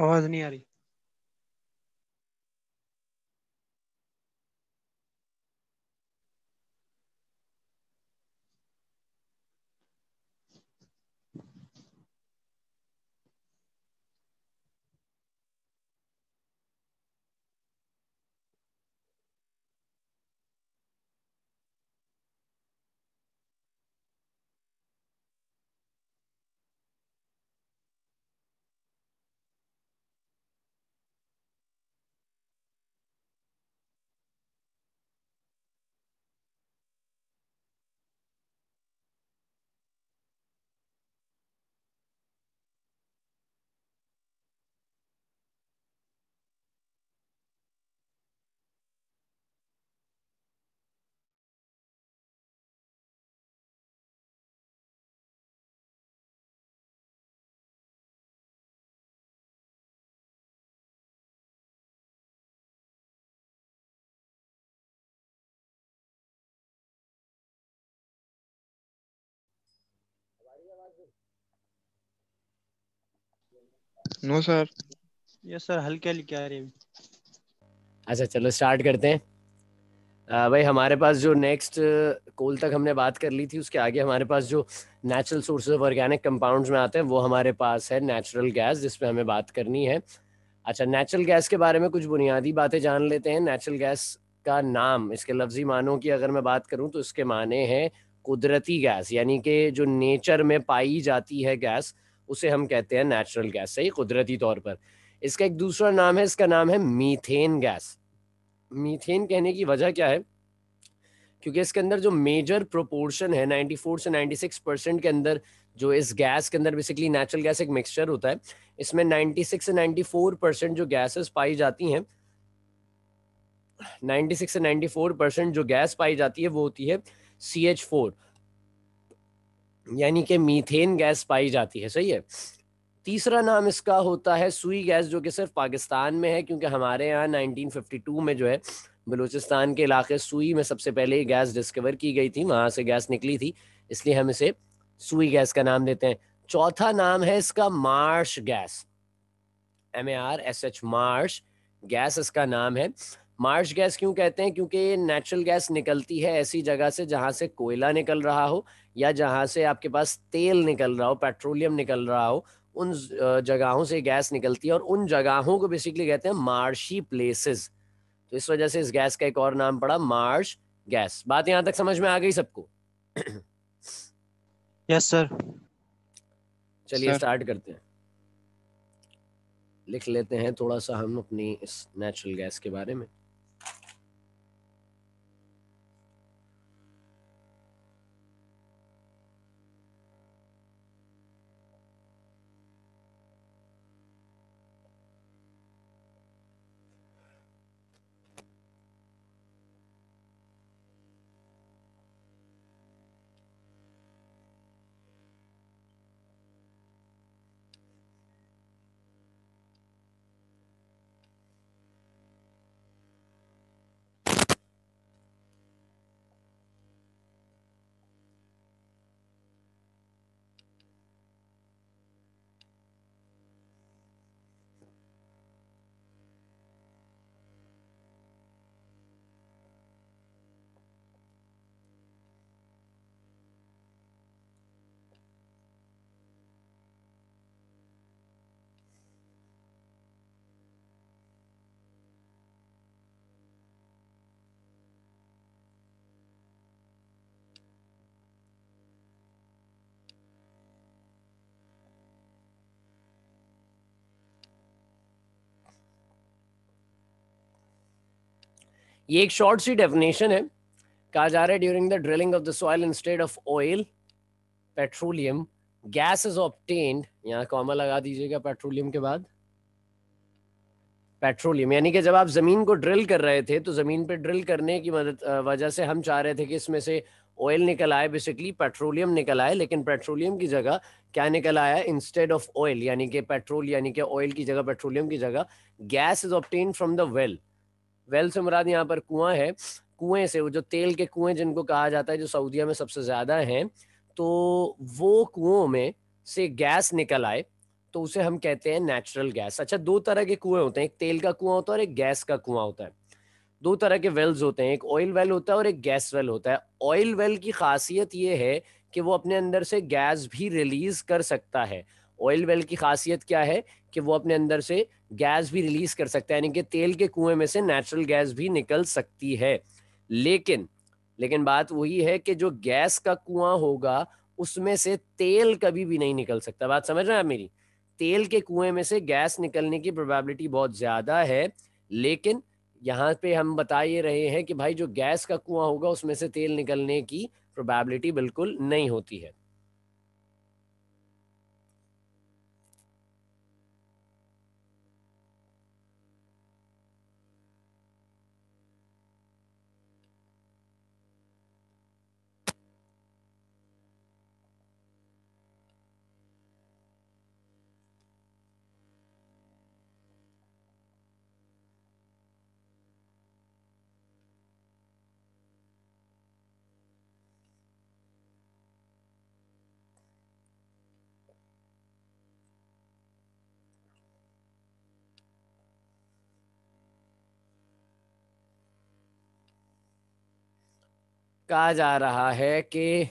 आवाज नहीं आ रही नो सर यस सर हल्के हल्के आ रही है अच्छा चलो स्टार्ट करते हैं आ, भाई हमारे पास जो नेक्स्ट कोल तक हमने बात कर ली थी उसके आगे हमारे पास जो natural sources of organic compounds में आते हैं वो हमारे पास है नेचुरल गैस जिसपे हमें बात करनी है अच्छा नेचुरल गैस के बारे में कुछ बुनियादी बातें जान लेते हैं नेचुरल गैस का नाम इसके लफ्जी मानों की अगर मैं बात करूं तो इसके माने हैं कुदरती गैस यानी कि जो नेचर में पाई जाती है गैस उसे हम कहते हैं नेचुरल गैस सही कुदरती तौर पर इसका एक दूसरा नाम है इसका नाम है मीथेन गैस मीथेन कहने की वजह क्या है क्योंकि इसके अंदर जो मेजर प्रोपोर्शन है 94 से 96 परसेंट के अंदर जो इस गैस के अंदर बेसिकली नेचुरल गैस एक मिक्सचर होता है इसमें 96 से 94 परसेंट जो गैसेस पाई जाती हैं 96 से 94 परसेंट जो गैस पाई जाती है वो होती है सी एच फोर यानी कि मीथेन गैस पाई जाती है सही है तीसरा नाम इसका होता है सुई गैस जो कि सिर्फ पाकिस्तान में है क्योंकि हमारे यहाँ 1952 में जो है बलूचिस्तान के इलाके सुई में सबसे पहले गैस डिस्कवर की गई थी वहाँ से गैस निकली थी इसलिए हम इसे सुई गैस का नाम देते हैं चौथा नाम है इसका marsh gas M A R S H marsh gas इसका नाम है मार्श गैस क्यों कहते हैं क्योंकि ये नेचुरल गैस निकलती है ऐसी जगह से जहां से कोयला निकल रहा हो या जहां से आपके पास तेल निकल रहा हो पेट्रोलियम निकल रहा हो उन जगहों से गैस निकलती है और उन जगहों को बेसिकली कहते हैं मार्शी प्लेसेस तो इस वजह से इस गैस का एक और नाम पड़ा मार्श गैस बात यहाँ तक समझ में आ गई सबको यस सर चलिए स्टार्ट करते हैं लिख लेते हैं थोड़ा सा हम अपनी इस नेचुरल गैस के बारे में ये एक शॉर्ट सी डेफिनेशन है कहा जा रहा है during the drilling of the soil instead of oil petroleum gas is obtained यहाँ कॉमा लगा दीजिएगा पेट्रोलियम के बाद पेट्रोलियम यानी कि जब आप ज़मीन को ड्रिल कर रहे थे तो ज़मीन पे ड्रिल करने की मदद वजह से हम चाह रहे थे कि इसमें से ऑयल निकल आए बेसिकली पेट्रोलियम निकल आए लेकिन पेट्रोलियम की जगह क्या निकल आया इंस्टेड ऑफ ऑयल यानी कि पेट्रोल यानी कि ऑयल की जगह पेट्रोलियम की जगह gas is obtain from the well well से मुराद यहाँ पर कुआं है कुएं से वो जो तेल के कुएं जिनको कहा जाता है जो सऊदीया में सबसे ज़्यादा हैं तो वो कुओं में से गैस निकल आए तो उसे हम कहते हैं नेचुरल गैस अच्छा दो तरह के कुएं होते हैं एक तेल का कुआं होता है और एक गैस का कुआं होता है दो तरह के वेल्स होते हैं एक ऑयल वेल होता है और एक गैस वेल होता है ऑयल वेल की खासियत ये है कि वो अपने अंदर से गैस भी रिलीज कर सकता है ऑयल वेल की खासियत क्या है कि वो अपने अंदर से गैस भी रिलीज कर सकता है यानी कि तेल के कुएं में से नेचुरल गैस भी निकल सकती है लेकिन लेकिन बात वही है कि जो गैस का कुआं होगा उसमें से तेल कभी भी नहीं निकल सकता बात समझ रहे हैं आप मेरी तेल के कुएं में से गैस निकलने की प्रोबेबिलिटी बहुत ज़्यादा है लेकिन यहाँ पे हम बता ये रहे हैं कि भाई जो गैस का कुआं होगा उसमें से तेल निकलने की प्रोबेबिलिटी बिल्कुल नहीं होती है कहा जा रहा है कि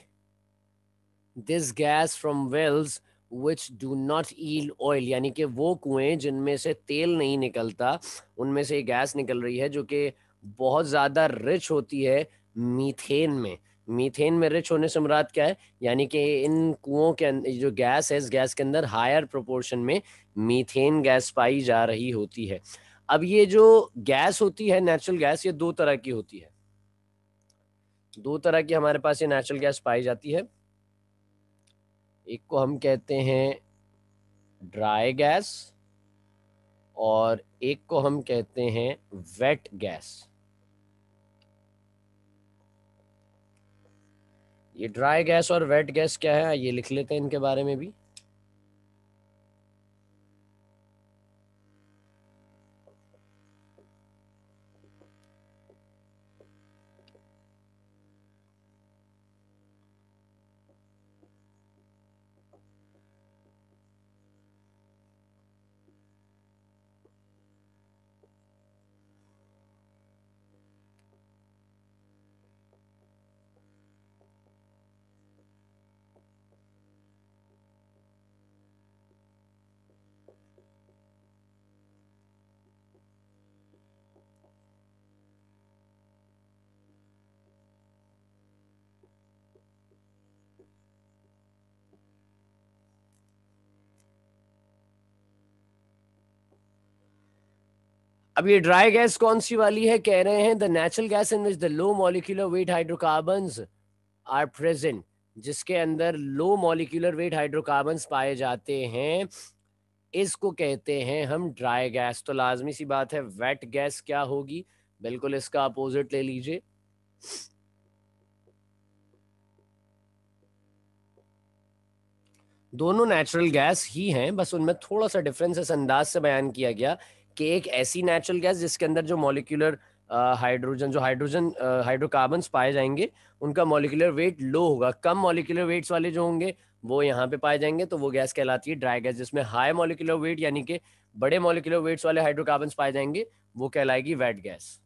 this gas from wells which do not yield oil यानी कि वो कुएं जिनमें से तेल नहीं निकलता उनमें से गैस निकल रही है जो कि बहुत ज़्यादा रिच होती है मीथेन में मीथेन में रिच होने से मुराद क्या है यानी कि इन कुओं के अं-, जो गैस है इस गैस के अंदर हायर प्रोपोर्शन में मीथेन गैस पाई जा रही होती है अब ये जो गैस होती है नेचुरल गैस ये दो तरह की होती है दो तरह की हमारे पास ये नेचुरल गैस पाई जाती है एक को हम कहते हैं ड्राई गैस और एक को हम कहते हैं वेट गैस ये ड्राई गैस और वेट गैस क्या है ये लिख लेते हैं इनके बारे में भी अब ये ड्राई गैस कौन सी वाली है कह रहे हैं the natural gas in which the low molecular weight hydrocarbon are present जिसके अंदर लो मॉलिक्यूलर वेट हाइड्रोकार्बन पाए जाते हैं इसको कहते हैं हम ड्राई गैस तो लाजमी सी बात है वेट गैस क्या होगी बिल्कुल इसका अपोजिट ले लीजिए दोनों नेचुरल गैस ही हैं बस उनमें थोड़ा सा डिफरेंस इस अंदाज से बयान किया गया कि एक ऐसी नेचुरल गैस जिसके अंदर जो मोलिकुलर हाइड्रोजन जो हाइड्रोजन हाइड्रोकार्बन पाए जाएंगे उनका मोलिकुलर वेट लो होगा कम मोलिकुलर वेट्स वाले जो होंगे वो यहाँ पे पाए जाएंगे तो वो गैस कहलाती है ड्राई गैस जिसमें हाई मोलिकुलर वेट यानी कि बड़े मोलिकुलर वेट्स वाले हाइड्रोकार्बन पाए जाएंगे वो कहलाएगी वेट गैस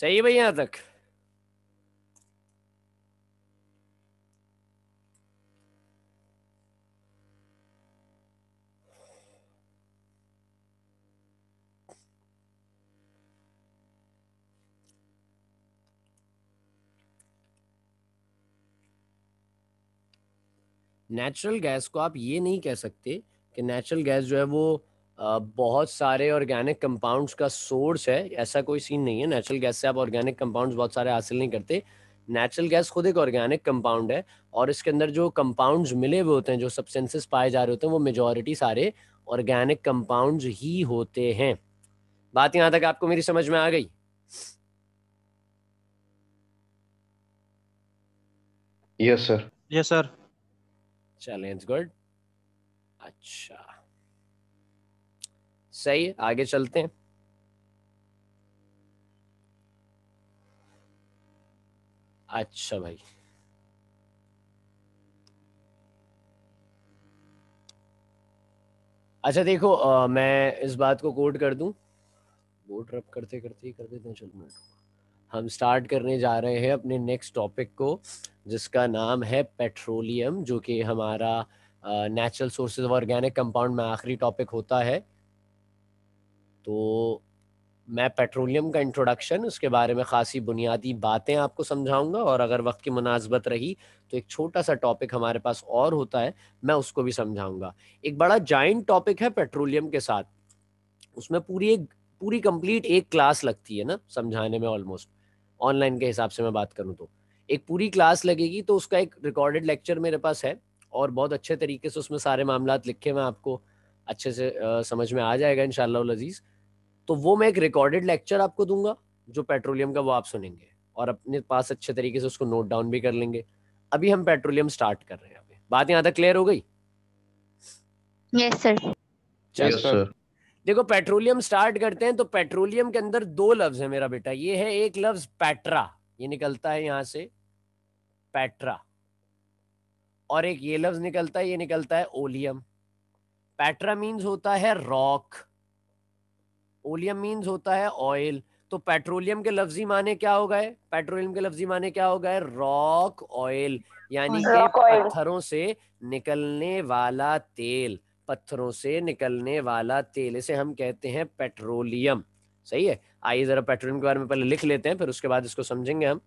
सही भाई यहां तक नेचुरल गैस को आप ये नहीं कह सकते कि नेचुरल गैस जो है वो बहुत सारे ऑर्गेनिक कंपाउंड्स का सोर्स है ऐसा कोई सीन नहीं है नेचुरल गैस से आप ऑर्गेनिक कंपाउंड्स बहुत सारे हासिल नहीं करते नेचुरल गैस खुद एक ऑर्गेनिक कंपाउंड है और इसके अंदर जो कंपाउंड्स मिले हुए होते हैं जो सब्सटेंसेस पाए जा रहे होते हैं वो मेजोरिटी सारे ऑर्गेनिक कंपाउंड्स ही होते हैं बात यहाँ तक आपको मेरी समझ में आ गई yes sir yes sir challenge good अच्छा सही है आगे चलते हैं अच्छा भाई अच्छा देखो आ, मैं इस बात को कोट कर दूं बोट रब करते करते ही कर देते हैं चलो मिनट हम स्टार्ट करने जा रहे हैं अपने नेक्स्ट टॉपिक को जिसका नाम है पेट्रोलियम जो कि हमारा natural sources of organic compound में आखिरी टॉपिक होता है तो मैं पेट्रोलियम का इंट्रोडक्शन उसके बारे में ख़ासी बुनियादी बातें आपको समझाऊंगा और अगर वक्त की मुनासबत रही तो एक छोटा सा टॉपिक हमारे पास और होता है मैं उसको भी समझाऊंगा एक बड़ा जॉइंट टॉपिक है पेट्रोलियम के साथ उसमें पूरी एक पूरी कंप्लीट एक क्लास लगती है ना समझाने में ऑलमोस्ट ऑनलाइन के हिसाब से मैं बात करूँ तो एक पूरी क्लास लगेगी तो उसका एक रिकॉर्डेड लेक्चर मेरे पास है और बहुत अच्छे तरीके से उसमें सारे मामला लिखे मैं आपको अच्छे से आ, समझ में आ जाएगा इन शजीज़ तो वो मैं एक रिकॉर्डेड लेक्चर आपको दूंगा जो पेट्रोलियम का वो आप सुनेंगे और अपने पास अच्छे तरीके से उसको नोट डाउन भी कर लेंगे अभी हम पेट्रोलियम स्टार्ट कर रहे हैं अभी बात यहाँ तक क्लियर हो गई यस सर चलो सर देखो पेट्रोलियम स्टार्ट करते हैं तो पेट्रोलियम के अंदर दो लफ्ज है मेरा बेटा ये है एक लफ्ज पैट्रा ये निकलता है यहां से पैट्रा और एक ये लफ्ज निकलता है ये निकलता है ओलियम पैट्रा मीन्स होता है रॉक ओलियम मीन्स होता है ऑयल तो पेट्रोलियम के लफ्जी माने क्या हो गए पेट्रोलियम के लफ्जी माने क्या हो गए रॉक ऑयल यानी कि पत्थरों से निकलने वाला तेल पत्थरों से निकलने वाला तेल इसे हम कहते हैं पेट्रोलियम सही है आइए जरा पेट्रोलियम के बारे में पहले लिख लेते हैं फिर उसके बाद इसको समझेंगे हम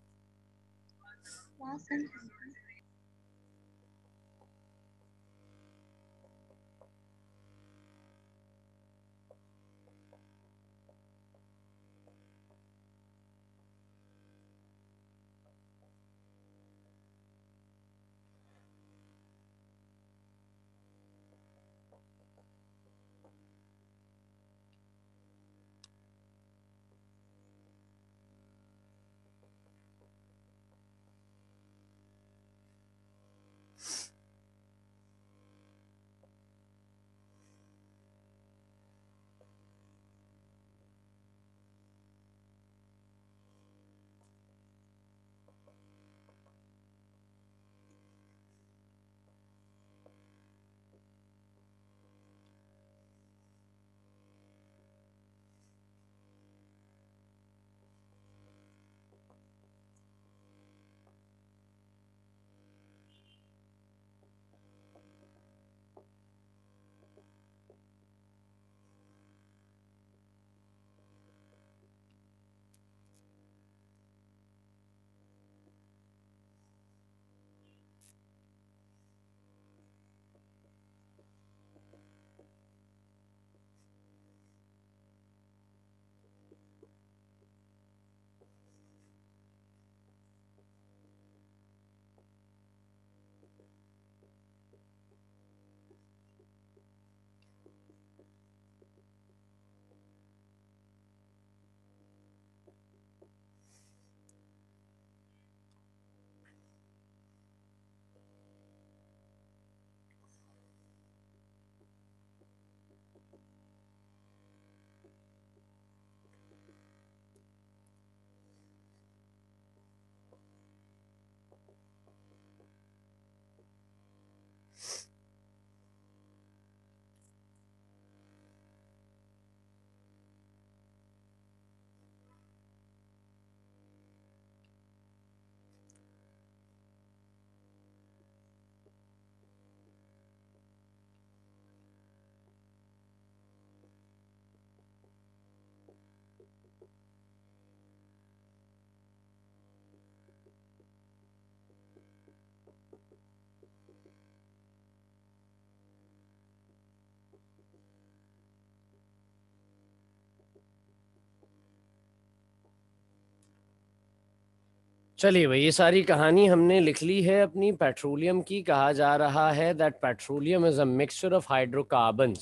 चलिए भाई ये सारी कहानी हमने लिख ली है अपनी पेट्रोलियम की कहा जा रहा है that petroleum is a mixture of hydrocarbon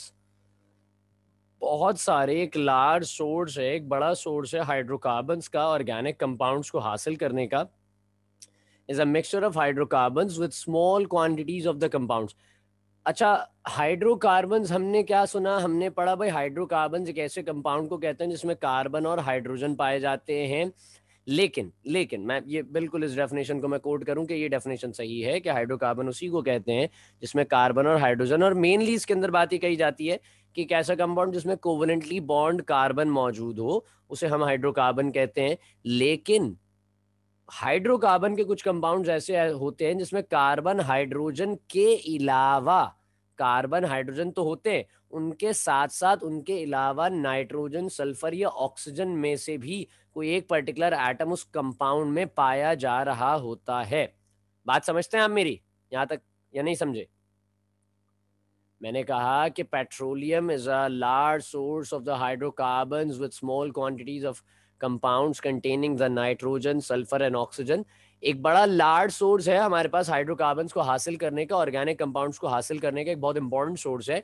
बहुत सारे एक लार्ज सोर्स है एक बड़ा सोर्स है हाइड्रोकार्बन का ऑर्गेनिक कंपाउंड्स को हासिल करने का is a mixture of hydrocarbon with small quantities of the compounds अच्छा हाइड्रोकार्बन हमने क्या सुना हमने पढ़ा भाई हाइड्रोकार्बन एक ऐसे कंपाउंड को कहते हैं जिसमें कार्बन और हाइड्रोजन पाए जाते हैं लेकिन लेकिन मैं ये बिल्कुल इस डेफिनेशन को मैं कोट करूं कि ये डेफिनेशन सही है कि हाइड्रोकार्बन उसी को कहते हैं जिसमें कार्बन और हाइड्रोजन और मेनली इसके अंदर बात ही कही जाती है कि एक ऐसा कंपाउंड जिसमें कोवलेंटली बॉन्ड कार्बन मौजूद हो उसे हम हाइड्रोकार्बन कहते हैं लेकिन हाइड्रोकार्बन के कुछ कंपाउंड ऐसे होते हैं जिसमें कार्बन हाइड्रोजन के अलावा कार्बन हाइड्रोजन तो होते हैं उनके साथ साथ उनके अलावा नाइट्रोजन सल्फर या ऑक्सीजन में से भी कोई एक पर्टिकुलर एटम उस कंपाउंड में पाया जा रहा होता है बात समझते हैं आप मेरी यहां तक या नहीं समझे मैंने कहा कि petroleum is a large source of the hydrocarbon with small quantities of compounds containing the nitrogen sulphur and oxygen एक बड़ा लार्ज सोर्स है हमारे पास हाइड्रोकार्बन को हासिल करने का ऑर्गेनिक कंपाउंड्स को हासिल करने का एक बहुत इंपॉर्टेंट सोर्स है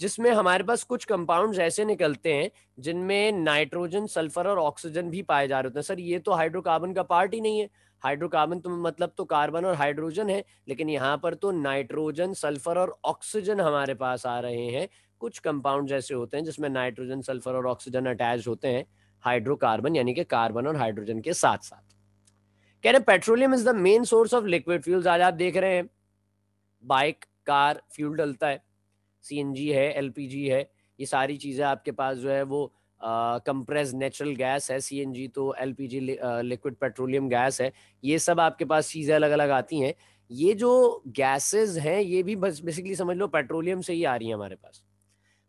जिसमें हमारे पास कुछ कंपाउंड्स ऐसे निकलते हैं जिनमें नाइट्रोजन सल्फर और ऑक्सीजन भी पाए जा रहे होते हैं सर ये तो हाइड्रोकार्बन का पार्ट ही नहीं है हाइड्रोकार्बन तो मतलब तो कार्बन और हाइड्रोजन है लेकिन यहाँ पर तो नाइट्रोजन सल्फर और ऑक्सीजन हमारे पास आ रहे हैं कुछ कंपाउंड ऐसे होते हैं जिसमें नाइट्रोजन सल्फर और ऑक्सीजन अटैच होते हैं हाइड्रोकार्बन यानी कि कार्बन और हाइड्रोजन के साथ साथ कह रहे petroleum is the main source of liquid fuels आज आप देख रहे हैं बाइक कार फ्यूल डलता है सी है एल है ये सारी चीज़ें आपके पास जो है वो कंप्रेस नेचुरल गैस है सी तो एल लिक्विड पेट्रोलियम गैस है ये सब आपके पास चीज़ें अलग अलग आती हैं ये जो गैसेस हैं ये भी बस बेसिकली समझ लो पेट्रोलियम से ही आ रही है हमारे पास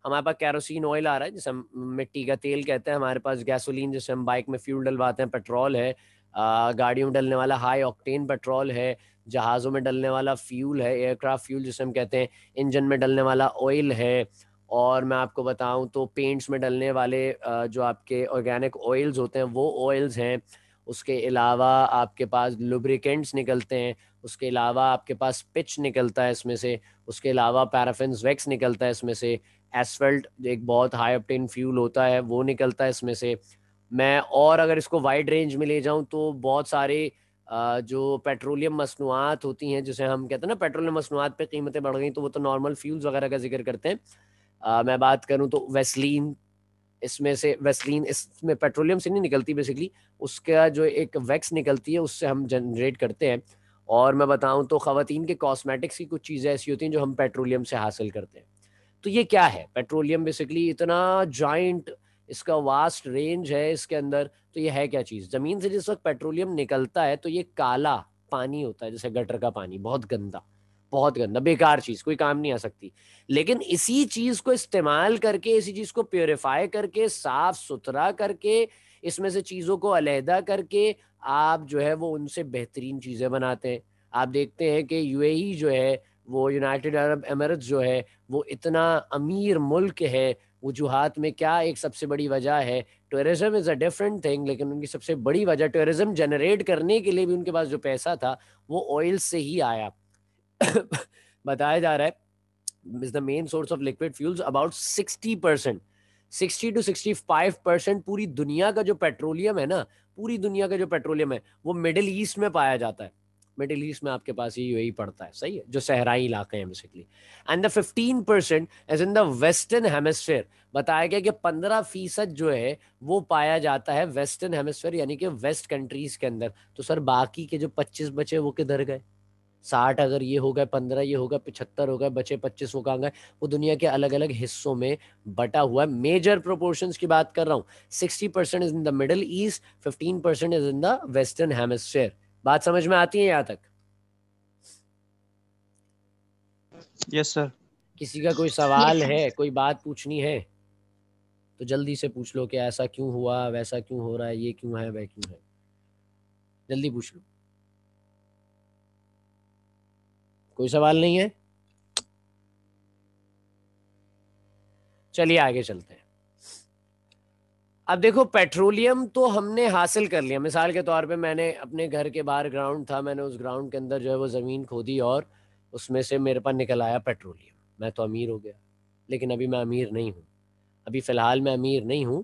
हमारे पास कैरोसिन ऑयल आ रहा है जिसे हम मिट्टी का तेल कहते हैं हमारे पास गैसोलीन जिसे हम बाइक में फ्यूल डलवाते हैं पेट्रोल है गाड़ियों में डलने वाला हाई ऑक्टेन पेट्रोल है जहाज़ों में डलने वाला फ्यूल है एयरक्राफ्ट फ्यूल जिसे हम कहते हैं इंजन में डलने वाला ऑयल है और मैं आपको बताऊं तो पेंट्स में डलने वाले जो आपके ऑर्गेनिक ऑयल्स होते हैं वो ऑयल्स हैं उसके अलावा आपके पास लुब्रिकेंट्स निकलते हैं उसके अलावा आपके पास पिच निकलता है इसमें से उसके अलावा पैराफिन वैक्स निकलता है इसमें से एसफल्ट एक बहुत हाई ऑप्टेन फ्यूल होता है वो निकलता है इसमें से मैं और अगर इसको वाइड रेंज में ले जाऊँ तो बहुत सारे जो पेट्रोलियम मसनूआत होती हैं जिसे हम कहते हैं ना पेट्रोलियम मसनूआत पे कीमतें बढ़ गई तो वो तो नॉर्मल फ्यूल्स वगैरह का जिक्र करते हैं आ, मैं बात करूँ तो वेस्लिन इसमें से वेस्लिन इसमें पेट्रोलियम से नहीं निकलती बेसिकली उसका जो एक वैक्स निकलती है उससे हम जनरेट करते हैं और मैं बताऊँ तो ख़वान के कॉस्मेटिक्स की कुछ चीज़ें ऐसी होती हैं जो हम पेट्रोलियम से हासिल करते हैं तो ये क्या है पेट्रोलियम बेसिकली इतना जॉइंट इसका वास्ट रेंज है इसके अंदर तो ये है क्या चीज़ ज़मीन से जिस वक्त पेट्रोलियम निकलता है तो ये काला पानी होता है जैसे गटर का पानी बहुत गंदा बहुत गंदा बेकार चीज़ कोई काम नहीं आ सकती लेकिन इसी चीज़ को इस्तेमाल करके इसी चीज़ को प्योरीफाई करके साफ सुथरा करके इसमें से चीज़ों को अलहदा करके आप जो है वो उनसे बेहतरीन चीज़ें बनाते हैं आप देखते हैं कि यू e जो है वो यूनाइटेड अरब एमरेट्स जो है वो इतना अमीर मुल्क है वजूहत में क्या एक सबसे बड़ी वजह है tourism is a different thing लेकिन उनकी सबसे बड़ी वजह टूरिज्म जनरेट करने के लिए भी उनके पास जो पैसा था वो ऑयल से ही आया बताया जा रहा है is the main source of liquid fuels about sixty percent sixty two sixty five percent पूरी दुनिया का जो पेट्रोलियम है ना पूरी दुनिया का जो पेट्रोलियम है वो मिडिल ईस्ट में पाया जाता है मिडिल ईस्ट में आपके पास ये यूएई पड़ता है सही है जो सहराई इलाके हैं basically and the fifteen percent as in the western hemisphere बताया गया कि पंद्रह फीसद जो है वो पाया जाता है वेस्टर्न हेमस्फेयर यानी कि वेस्ट कंट्रीज के अंदर तो सर बाकी के जो पच्चीस बचे वो किधर गए साठ अगर ये हो गए पंद्रह ये हो गए पिछहत्तर हो गए बचे पच्चीस वो कहाँ गए वो दुनिया के अलग अलग हिस्सों में बटा हुआ है मेजर प्रोपोर्शन की बात कर रहा हूँ sixty percent is in the middle east fifteen percent is in the western hemisphere बात समझ में आती है यहाँ तक यस सर किसी का कोई सवाल yes, है कोई बात पूछनी है तो जल्दी से पूछ लो कि ऐसा क्यों हुआ वैसा क्यों हो रहा है ये क्यों है वह क्यों है जल्दी पूछ लो कोई सवाल नहीं है चलिए आगे चलते हैं अब देखो पेट्रोलियम तो हमने हासिल कर लिया मिसाल के तौर पे मैंने अपने घर के बाहर ग्राउंड था मैंने उस ग्राउंड के अंदर जो है वो ज़मीन खोदी और उसमें से मेरे पास निकल आया पेट्रोलियम मैं तो अमीर हो गया लेकिन अभी मैं अमीर नहीं हूँ अभी फ़िलहाल मैं अमीर नहीं हूँ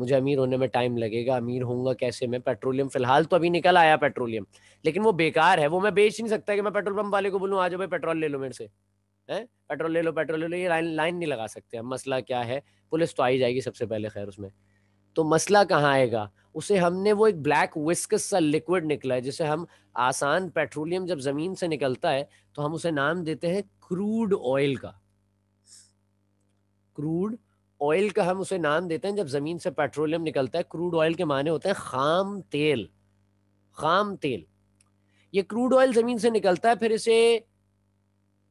मुझे अमीर होने में टाइम लगेगा अमीर होऊंगा कैसे मैं पेट्रोलियम फ़िलहाल तो अभी निकल आया पेट्रोलियम लेकिन वो बेकार है वो मैं बेच नहीं सकता कि मैं पेट्रोल पंप वाले को बोलूँ आ जाओ भाई पेट्रोल ले लो मेरे से है पेट्रोल ले लो पेट्रोल ले लो ये लाइन लाइन नहीं लगा सकते हम मसला क्या है पुलिस तो आई जाएगी सबसे पहले खैर उसमें तो मसला कहाँ आएगा उसे हमने वो एक ब्लैक विस्कस सा लिक्विड निकला है जिसे हम आसान पेट्रोलियम जब जमीन से निकलता है तो हम उसे नाम देते हैं क्रूड ऑयल का क्रूड ऑयल का हम उसे नाम देते हैं जब जमीन से पेट्रोलियम निकलता है क्रूड ऑयल के माने होते हैं खाम तेल खाम तेल ये क्रूड ऑयल जमीन से निकलता है फिर इसे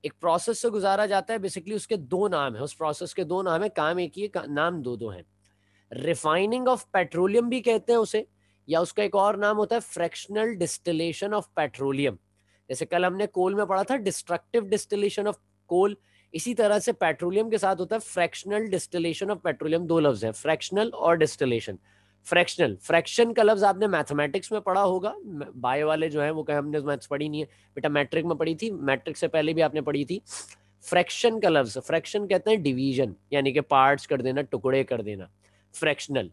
एक प्रोसेस से गुजारा जाता है बेसिकली उसके दो नाम है उस प्रोसेस के दो नाम है काम एक ही नाम दो दो हैं रिफाइनिंग ऑफ पेट्रोलियम भी कहते हैं उसे या उसका एक और नाम होता है फ्रैक्शनल डिस्टिलेशन ऑफ पेट्रोलियम जैसे कल हमने कोल में पढ़ा था डिस्ट्रक्टिव डिस्टिलेशन ऑफ कोल इसी तरह से पेट्रोलियम के साथ होता है फ्रैक्शनल डिस्टिलेशन ऑफ पेट्रोलियम दो लफ्ज है फ्रैक्शनल और डिस्टिलेशन फ्रैक्शनल फ्रैक्शन का लफ्ज आपने मैथमेटिक्स में पढ़ा होगा बायो वाले जो है वो कहें हमने मैथ्स पढ़ी नहीं है बेटा मैट्रिक में पढ़ी थी मैट्रिक से पहले भी आपने पढ़ी थी फ्रैक्शन का लफ्ज फ्रैक्शन कहते हैं डिवीजन यानी कि पार्ट्स कर देना टुकड़े कर देना fractional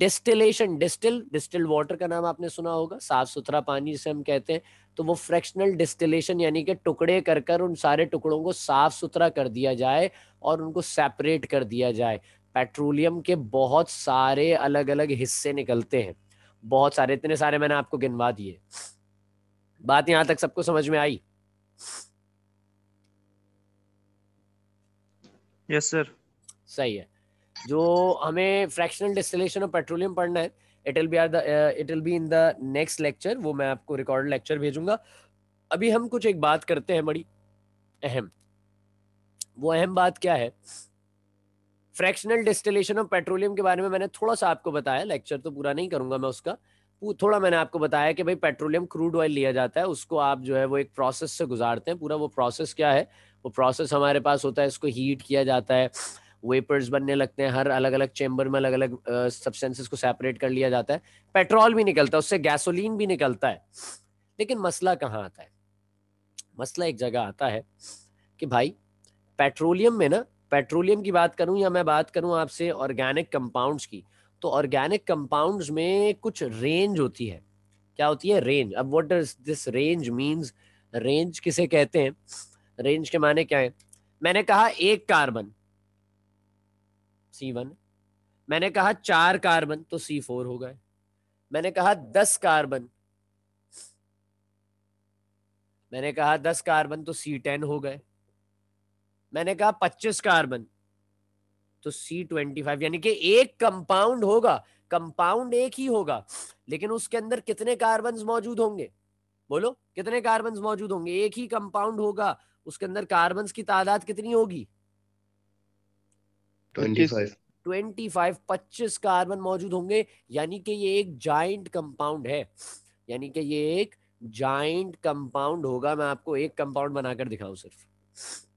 distillation distil distil water का नाम आपने सुना होगा साफ सुथरा पानी जिसे हम कहते हैं तो वो फ्रैक्शनल डिस्टिलेशन यानी कि टुकड़े कर कर उन सारे टुकड़ों को साफ सुथरा कर दिया जाए और उनको सेपरेट कर दिया जाए पेट्रोलियम के बहुत सारे अलग अलग हिस्से निकलते हैं बहुत सारे इतने सारे मैंने आपको गिनवा दिए बात यहां तक सबको समझ में आई यस सर सही है जो हमें फ्रैक्शनल डिस्टिलेशन ऑफ पेट्रोलियम पढ़ना है it will be are the it will be in the next lecture वो मैं आपको रिकॉर्ड लेक्चर भेजूंगा अभी हम कुछ एक बात करते हैं बड़ी अहम वो अहम बात क्या है फ्रैक्शनल डिस्टिलेशन ऑफ पेट्रोलियम के बारे में मैंने थोड़ा सा आपको बताया लेक्चर तो पूरा नहीं करूंगा मैं उसका थोड़ा मैंने आपको बताया कि भाई पेट्रोलियम क्रूड ऑयल लिया जाता है उसको आप जो है वो एक प्रोसेस से गुजारते हैं पूरा वो प्रोसेस क्या है वो प्रोसेस हमारे पास होता है इसको हीट किया जाता है वेपर्स बनने लगते हैं हर अलग अलग चैम्बर में अलग अलग सब्सटेंसेस को सेपरेट कर लिया जाता है पेट्रोल भी निकलता है उससे गैसोलीन भी निकलता है लेकिन मसला कहाँ आता है मसला एक जगह आता है कि भाई पेट्रोलियम में ना पेट्रोलियम की बात करूं या मैं बात करूं आपसे ऑर्गेनिक कंपाउंड्स की तो ऑर्गेनिक कंपाउंड्स में कुछ रेंज होती है क्या होती है रेंज अब what does this range means range किसे कहते हैं रेंज के माने क्या है मैंने कहा एक कार्बन सी वन मैंने कहा चार कार्बन तो सी फोर हो गए मैंने कहा दस कार्बन मैंने कहा दस कार्बन तो सी टेन हो गए मैंने कहा पच्चीस कार्बन तो सी ट्वेंटी फाइव यानी कि एक कंपाउंड होगा कंपाउंड एक ही होगा लेकिन उसके अंदर कितने कार्बन मौजूद होंगे बोलो कितने कार्बन मौजूद होंगे एक ही कंपाउंड होगा उसके अंदर कार्बन की तादाद कितनी होगी 25 कार्बन मौजूद होंगे यानी कि ये एक जाइंट कंपाउंड है यानी कि ये एक जाइंट कंपाउंड होगा मैं आपको एक कंपाउंड बनाकर दिखाऊं सिर्फ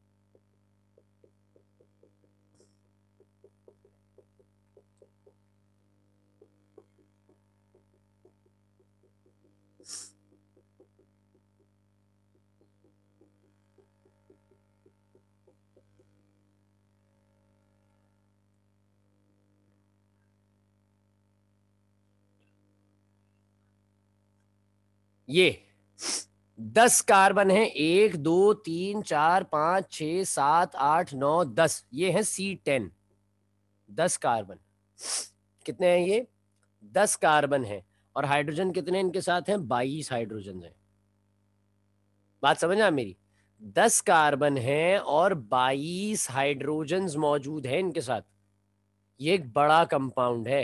ये दस कार्बन है एक दो तीन चार पांच छ सात आठ नौ दस ये है सी टेन दस कार्बन कितने हैं ये दस कार्बन है और हाइड्रोजन कितने इनके साथ हैं बाईस हाइड्रोजन है बात समझ आ मेरी दस कार्बन है और बाईस हाइड्रोजन मौजूद है इनके साथ ये एक बड़ा कंपाउंड है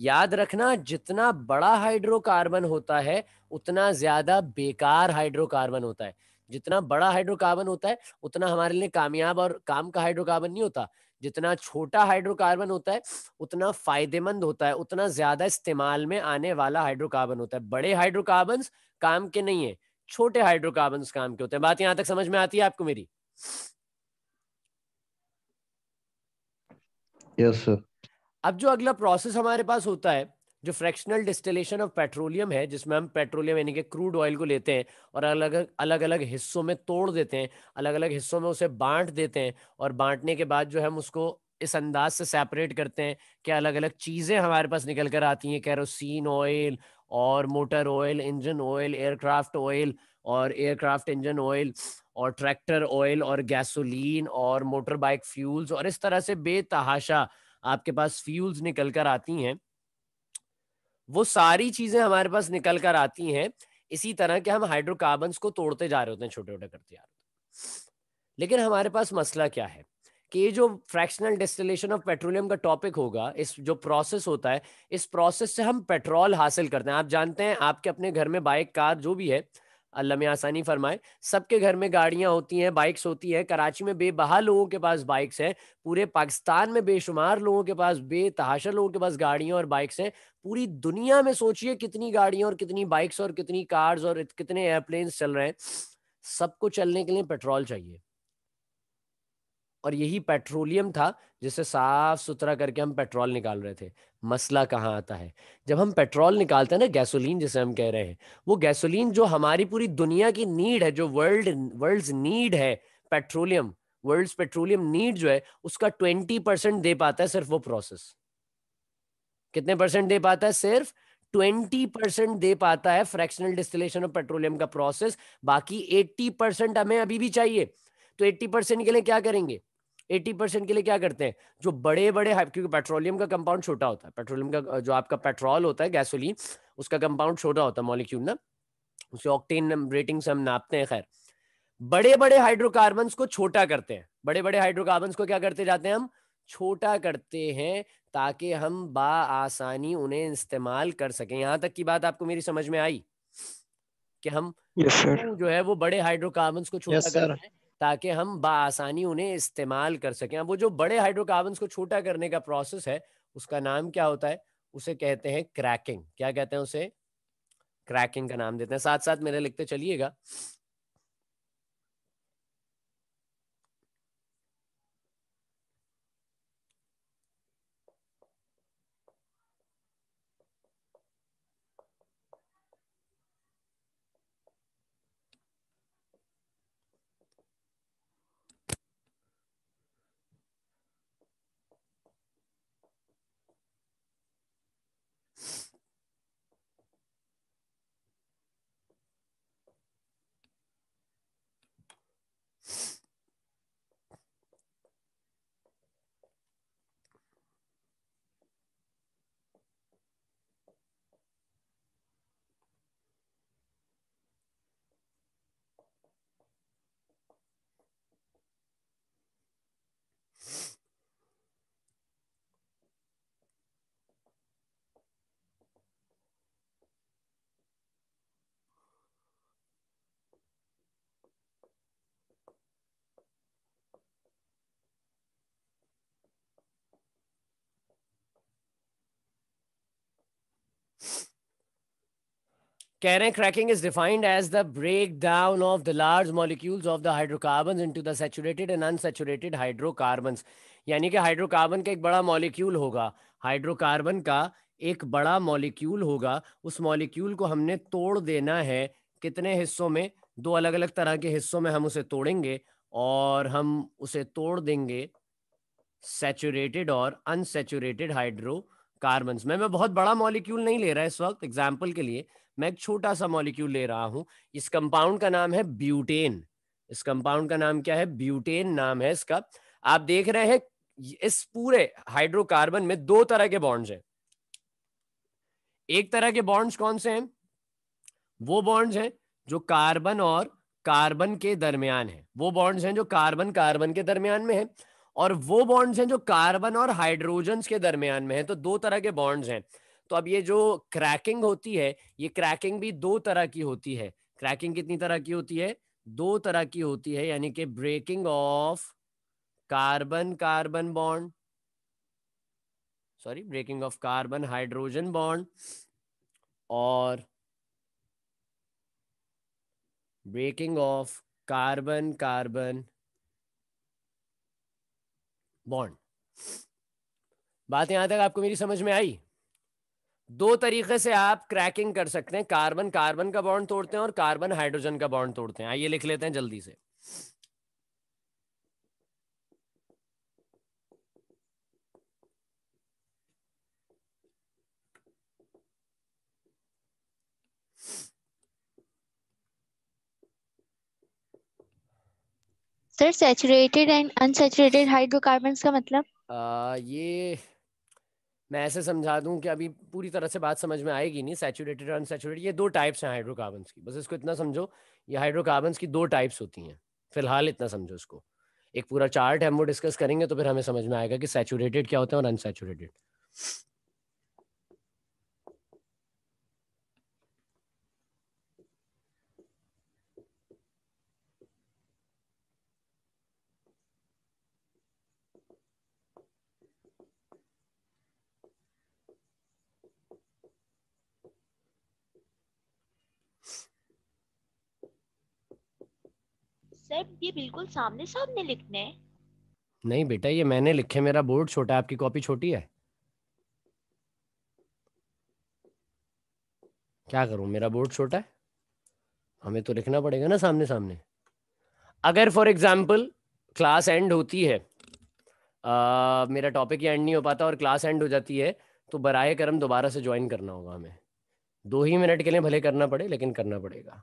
याद रखना जितना बड़ा हाइड्रोकार्बन होता है उतना ज्यादा बेकार हाइड्रोकार्बन होता है जितना बड़ा हाइड्रोकार्बन होता है उतना हमारे लिए कामयाब और काम का हाइड्रोकार्बन नहीं होता जितना छोटा हाइड्रोकार्बन होता है उतना फायदेमंद होता है उतना ज्यादा इस्तेमाल में आने वाला हाइड्रोकार्बन होता है बड़े हाइड्रोकार्बन काम के नहीं है छोटे हाइड्रोकार्बन काम के होते हैं बात यहां तक समझ में आती है आपको मेरी यस yes, सर अब जो अगला प्रोसेस हमारे पास होता है जो फ्रैक्शनल डिस्टिलेशन ऑफ पेट्रोलियम है जिसमें हम पेट्रोलियम यानी कि क्रूड ऑयल को लेते हैं और अलग अलग अलग हिस्सों में तोड़ देते हैं अलग अलग हिस्सों में उसे बांट देते हैं और बांटने के बाद जो हम उसको इस अंदाज से सेपरेट करते हैं कि अलग अलग चीज़ें हमारे पास निकल कर आती हैं कैरोसिन ऑयल और motor oil engine oil aircraft oil और एयरक्राफ्ट इंजन ऑयल और ट्रैक्टर ऑयल और गैसोलीन और मोटर बाइक फ्यूल्स और इस तरह से बेतहाशा आपके पास फ्यूल्स निकल कर आती हैं वो सारी चीजें हमारे पास निकल कर आती हैं इसी तरह के हम हाइड्रोकार्बन को तोड़ते जा रहे होते हैं छोटे छोटे करते जा रहे होते हैं लेकिन हमारे पास मसला क्या है कि ये जो फ्रैक्शनल डिस्टिलेशन ऑफ पेट्रोलियम का टॉपिक होगा इस जो प्रोसेस होता है इस प्रोसेस से हम पेट्रोल हासिल करते हैं आप जानते हैं आपके अपने घर में बाइक कार जो भी है अल्लाह में आसानी फरमाए सबके घर में गाड़ियाँ होती हैं बाइक्स होती हैं कराची में बेबहा लोगों के पास बाइक्स हैं पूरे पाकिस्तान में बेशुमार लोगों के पास बेतहाशा लोगों के पास गाड़ियाँ और बाइक्स हैं पूरी दुनिया में सोचिए कितनी गाड़ियाँ और कितनी बाइक्स और कितनी कार्स और कितने एयरप्लेन चल रहे हैं सबको चलने के लिए पेट्रोल चाहिए और यही पेट्रोलियम था जिसे साफ सुथरा करके हम पेट्रोल निकाल रहे थे मसला कहाँ आता है जब हम पेट्रोल निकालते हैं ना गैसोलीन जिसे हम कह रहे हैं वो गैसोलीन जो हमारी पूरी दुनिया की नीड है जो वर्ल्ड वर्ल्ड नीड है पेट्रोलियम वर्ल्ड पेट्रोलियम नीड जो है उसका ट्वेंटी परसेंट दे पाता है सिर्फ वो प्रोसेस कितने परसेंट दे पाता है सिर्फ ट्वेंटी परसेंट दे पाता है फ्रैक्शनल डिस्टिलेशन ऑफ पेट्रोलियम का प्रोसेस बाकी एट्टी परसेंट हमें अभी भी चाहिए तो एट्टी परसेंट के लिए क्या करेंगे एटी परसेंट के लिए क्या करते हैं जो बड़े बड़े क्योंकि पेट्रोलियम का कंपाउंड छोटा होता है पेट्रोलियम का जो आपका पेट्रोल होता है गैसोलीन उसका कंपाउंड छोटा होता है मॉलिक्यूल ना उसे ऑक्टेन रेटिंग से हम नापते हैं खैर बड़े बड़े हाइड्रोकार्बन को छोटा करते हैं बड़े बड़े हाइड्रोकार्बन को क्या करते जाते हैं हम छोटा करते हैं ताकि हम बा आसानी उन्हें इस्तेमाल कर सकें यहां तक की बात आपको मेरी समझ में आई कि हम yes, जो है वो बड़े हाइड्रोकार्बन को छोटा yes, कर रहे हैं ताकि हम बासानी उन्हें इस्तेमाल कर सकें अब वो जो बड़े हाइड्रोकार्बन को छोटा करने का प्रोसेस है उसका नाम क्या होता है उसे कहते हैं क्रैकिंग क्या कहते हैं उसे क्रैकिंग का नाम देते हैं साथ साथ मेरे लिखते चलिएगा cracking is defined as the break down of the large molecules of the hydrocarbon into saturated and unsaturated hydrocarbon यानी कि हाइड्रोकार्बन का एक बड़ा मॉलिक्यूल होगा हाइड्रोकार्बन का एक बड़ा मॉलिक्यूल होगा उस मॉलिक्यूल को हमने तोड़ देना है कितने हिस्सों में दो अलग अलग तरह के हिस्सों में हम उसे तोड़ेंगे और हम उसे तोड़ देंगे सेचुरेटेड और अनसेचुरेटेड हाइड्रोकार्बन में मैं बहुत बड़ा मॉलिक्यूल नहीं ले रहा इस वक्त एग्जाम्पल के लिए मैं एक छोटा सा मॉलिक्यूल ले रहा हूं इस कंपाउंड का नाम है ब्यूटेन इस कंपाउंड का नाम क्या है ब्यूटेन नाम है इसका आप देख रहे हैं इस पूरे हाइड्रोकार्बन में दो तरह के बॉन्ड्स हैं एक तरह के बॉन्ड्स कौन से हैं वो बॉन्ड्स हैं जो कार्बन और कार्बन के दरमियान है वो बॉन्ड्स हैं जो कार्बन कार्बन के दरमियान में है और वो बॉन्ड्स हैं जो कार्बन और हाइड्रोजन के दरमियान में है तो दो तरह के बॉन्ड्स हैं तो अब ये जो क्रैकिंग होती है ये क्रैकिंग भी दो तरह की होती है क्रैकिंग कितनी तरह की होती है दो तरह की होती है यानी कि breaking of carbon carbon bond sorry breaking of carbon hydrogen bond और breaking of carbon carbon bond बात यहां तक आपको मेरी समझ में आई दो तरीके से आप क्रैकिंग कर सकते हैं कार्बन कार्बन का बॉन्ड तोड़ते हैं और कार्बन हाइड्रोजन का बॉन्ड तोड़ते हैं आइए लिख लेते हैं जल्दी से sir saturated and unsaturated hydrocarbon का मतलब आ, ये मैं ऐसे समझा दूं कि अभी पूरी तरह से बात समझ में आएगी नहीं सैचुरेटेड और अनसेचुरेटेड ये दो टाइप्स हैं हाइड्रोकार्बन्स की बस इसको इतना समझो ये हाइड्रोकार्बन्स की दो टाइप्स होती हैं फिलहाल इतना समझो इसको एक पूरा चार्ट हम वो डिस्कस करेंगे तो फिर हमें समझ में आएगा कि सैचुरेटेड क्या होते हैं और अनसेचुरेटेड सर ये बिल्कुल सामने सामने लिखने हैं नहीं बेटा ये मैंने लिखे मेरा बोर्ड छोटा आपकी कॉपी छोटी है क्या करूं मेरा बोर्ड छोटा है हमें तो लिखना पड़ेगा ना सामने सामने अगर फॉर एग्जाम्पल क्लास एंड होती है आ, मेरा टॉपिक एंड नहीं हो पाता और क्लास एंड हो जाती है तो बराए करम दोबारा से ज्वाइन करना होगा हमें दो ही मिनट के लिए भले करना पड़े लेकिन करना पड़ेगा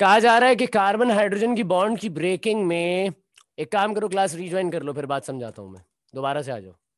कहा जा रहा है कि कार्बन हाइड्रोजन की बॉन्ड की ब्रेकिंग में एक काम करो क्लास रिज्वाइन कर लो फिर बात समझाता हूँ मैं दोबारा से आ जाओ